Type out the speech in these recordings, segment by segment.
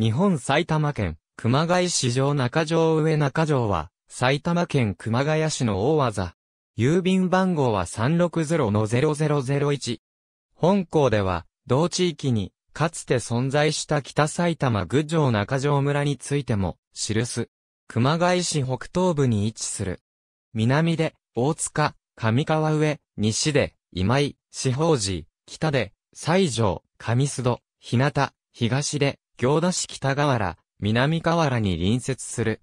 日本埼玉県熊谷市場中条上中条は、埼玉県熊谷市の大技。郵便番号は360-0001。本校では、同地域に、かつて存在した北埼玉郡上中条村についても、記す。熊谷市北東部に位置する。南で、大塚、上川上、西で、今井、四方寺、北で、西条、上須戸、日向、東で、行田市北河原、南河原に隣接する。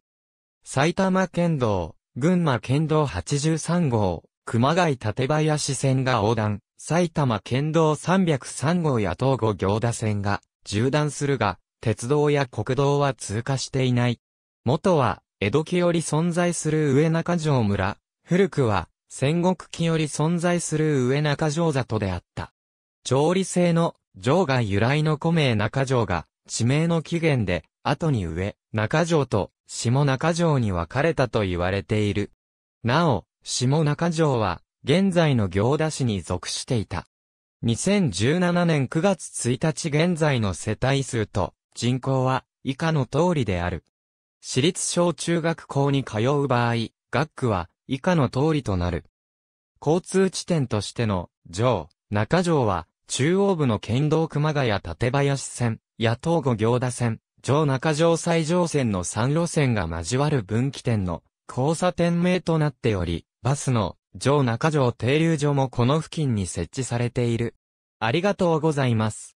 埼玉県道、群馬県道83号、熊谷縦林線が横断、埼玉県道303号や東後行田線が縦断するが、鉄道や国道は通過していない。元は、江戸期より存在する上中城村、古くは、戦国期より存在する上中城里であった。調理制の、城が由来の古名中城が、地名の起源で、後に上、中城と下中城に分かれたと言われている。なお、下中城は、現在の行田市に属していた。2017年9月1日現在の世帯数と人口は以下の通りである。私立小中学校に通う場合、学区は以下の通りとなる。交通地点としての、上、中条は、中央部の県道熊谷立林線、野党五行田線、上中城西上線の3路線が交わる分岐点の交差点名となっており、バスの上中城停留所もこの付近に設置されている。ありがとうございます。